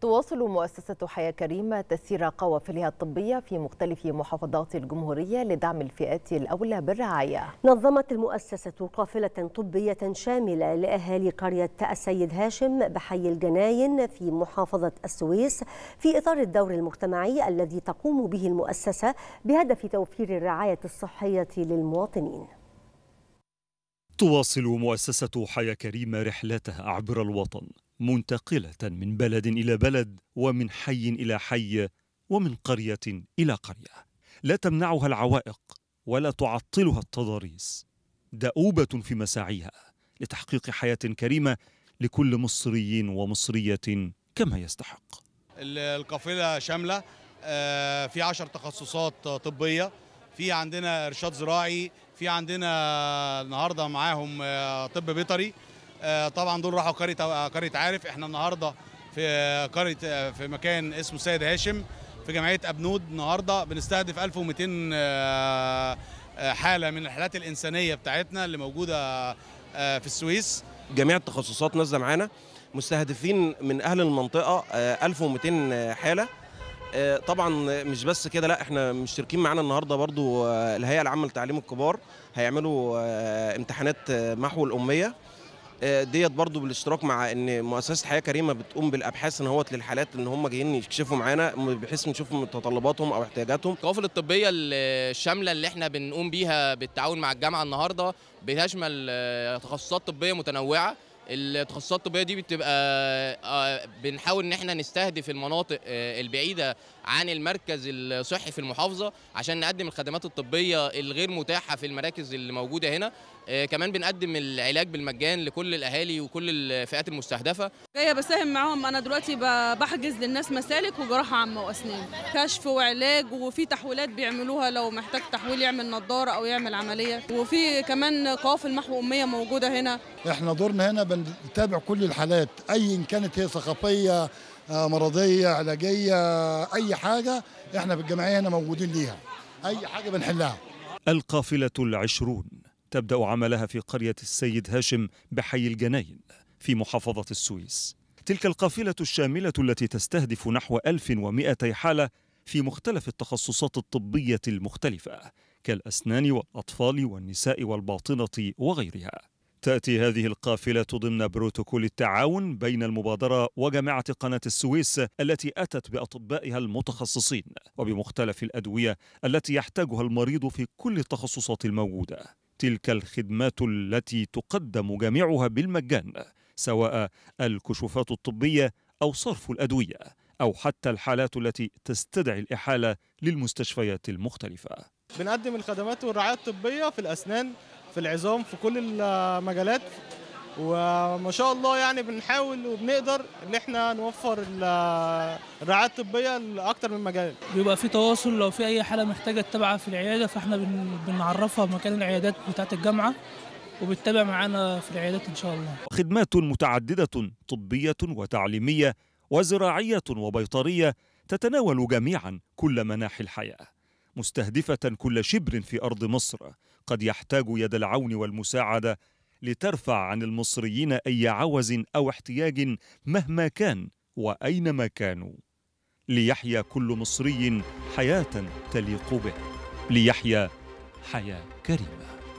تواصل مؤسسة حياة كريمة تسير قوافلها الطبية في مختلف محافظات الجمهورية لدعم الفئات الأولى بالرعاية نظمت المؤسسة قافلة طبية شاملة لأهالي قرية السيد هاشم بحي الجناين في محافظة السويس في إطار الدور المجتمعي الذي تقوم به المؤسسة بهدف توفير الرعاية الصحية للمواطنين تواصل مؤسسة حياة كريمة رحلتها عبر الوطن منتقله من بلد الى بلد ومن حي الى حي ومن قريه الى قريه لا تمنعها العوائق ولا تعطلها التضاريس دؤوبه في مساعيها لتحقيق حياه كريمه لكل مصري ومصريه كما يستحق القافله شامله آه، في عشر تخصصات طبيه في عندنا ارشاد زراعي في عندنا النهارده معاهم آه، طب بيطري آه، طبعا دول راحوا قريه قريه عارف احنا النهارده في قريه آه، في مكان اسمه سيد هاشم في جمعيه ابنود النهارده بنستهدف 1200 آه، حاله من الحالات الانسانيه بتاعتنا اللي موجوده في السويس جميع التخصصات نازله معانا مستهدفين من اهل المنطقه 1200 حاله طبعا مش بس كده لا احنا مشتركين معانا النهارده برضو الهيئه العامه لتعليم الكبار هيعملوا امتحانات محو الاميه آه، ديت برضو بالاشتراك مع ان مؤسسه حياه كريمه بتقوم بالابحاث ان هوت للحالات ان هم جايين يكشفوا معانا بحيث نشوف متطلباتهم او احتياجاتهم القوافل الطبيه الشامله اللي احنا بنقوم بيها بالتعاون مع الجامعه النهارده بتشمل آه، تخصصات طبيه متنوعه التخصصات الطبيه دي بتبقى آه، بنحاول ان احنا نستهدف المناطق آه، البعيده عن المركز الصحي في المحافظه عشان نقدم الخدمات الطبيه الغير متاحه في المراكز اللي موجوده هنا آه، كمان بنقدم العلاج بالمجان لكل الاهالي وكل الفئات المستهدفه جايه بساهم معاهم انا دلوقتي بحجز للناس مسالك وجراحه عامه واسنان كشف وعلاج وفي تحويلات بيعملوها لو محتاج تحويل يعمل نضاره او يعمل عمليه وفي كمان قوافل محو اميه موجوده هنا احنا دورنا هنا بن نتابع كل الحالات اي ان كانت هي ثقافيه آه، مرضيه علاجيه اي حاجه احنا في الجمعية هنا موجودين ليها اي حاجه بنحلها القافله العشرون تبدا عملها في قريه السيد هاشم بحي الجناين في محافظه السويس تلك القافله الشامله التي تستهدف نحو 1200 حاله في مختلف التخصصات الطبيه المختلفه كالاسنان والاطفال والنساء والباطنه وغيرها تأتي هذه القافلة ضمن بروتوكول التعاون بين المبادرة وجامعة قناة السويس التي أتت بأطبائها المتخصصين وبمختلف الأدوية التي يحتاجها المريض في كل التخصصات الموجودة تلك الخدمات التي تقدم جميعها بالمجان سواء الكشوفات الطبية أو صرف الأدوية أو حتى الحالات التي تستدعي الإحالة للمستشفيات المختلفة بنقدم الخدمات والرعاية الطبية في الأسنان في العظام في كل المجالات وما شاء الله يعني بنحاول وبنقدر ان احنا نوفر الرعايه الطبيه لاكثر من مجال بيبقى في تواصل لو في اي حاله محتاجه تتابعها في العياده فاحنا بنعرفها بمكان العيادات بتاعه الجامعه وبتتابع معانا في العيادات ان شاء الله خدمات متعدده طبيه وتعليميه وزراعيه وبيطريه تتناول جميعا كل مناحي الحياه مستهدفة كل شبر في أرض مصر قد يحتاج يد العون والمساعدة لترفع عن المصريين أي عوز أو احتياج مهما كان وأينما كانوا ليحيا كل مصري حياة تليق به ليحيا حياة كريمة